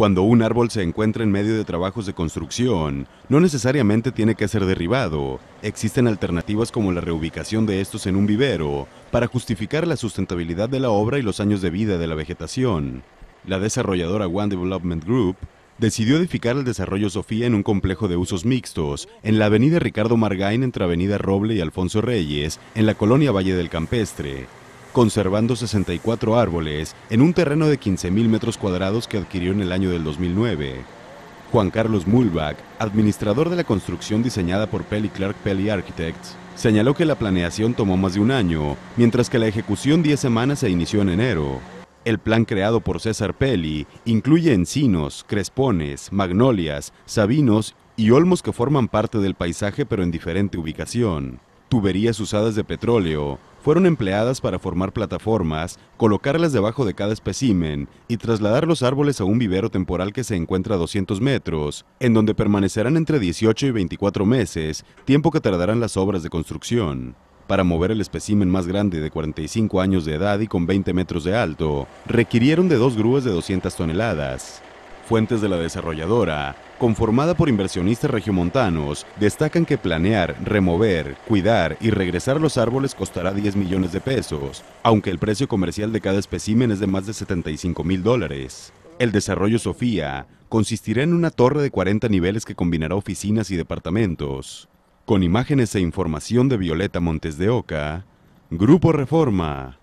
Cuando un árbol se encuentra en medio de trabajos de construcción, no necesariamente tiene que ser derribado. Existen alternativas como la reubicación de estos en un vivero para justificar la sustentabilidad de la obra y los años de vida de la vegetación. La desarrolladora One Development Group decidió edificar el desarrollo Sofía en un complejo de usos mixtos, en la avenida Ricardo Margain entre avenida Roble y Alfonso Reyes, en la colonia Valle del Campestre, conservando 64 árboles en un terreno de 15.000 metros cuadrados que adquirió en el año del 2009. Juan Carlos Mulbach, administrador de la construcción diseñada por Pelly Clark Pelly Architects, señaló que la planeación tomó más de un año, mientras que la ejecución 10 semanas se inició en enero. El plan creado por César Pelli incluye encinos, crespones, magnolias, sabinos y olmos que forman parte del paisaje pero en diferente ubicación. Tuberías usadas de petróleo fueron empleadas para formar plataformas, colocarlas debajo de cada espécimen y trasladar los árboles a un vivero temporal que se encuentra a 200 metros, en donde permanecerán entre 18 y 24 meses, tiempo que tardarán las obras de construcción. Para mover el espécimen más grande de 45 años de edad y con 20 metros de alto, requirieron de dos grúas de 200 toneladas. Fuentes de la desarrolladora, conformada por inversionistas regiomontanos, destacan que planear, remover, cuidar y regresar los árboles costará 10 millones de pesos, aunque el precio comercial de cada especímen es de más de 75 mil dólares. El desarrollo Sofía consistirá en una torre de 40 niveles que combinará oficinas y departamentos. Con imágenes e información de Violeta Montes de Oca, Grupo Reforma.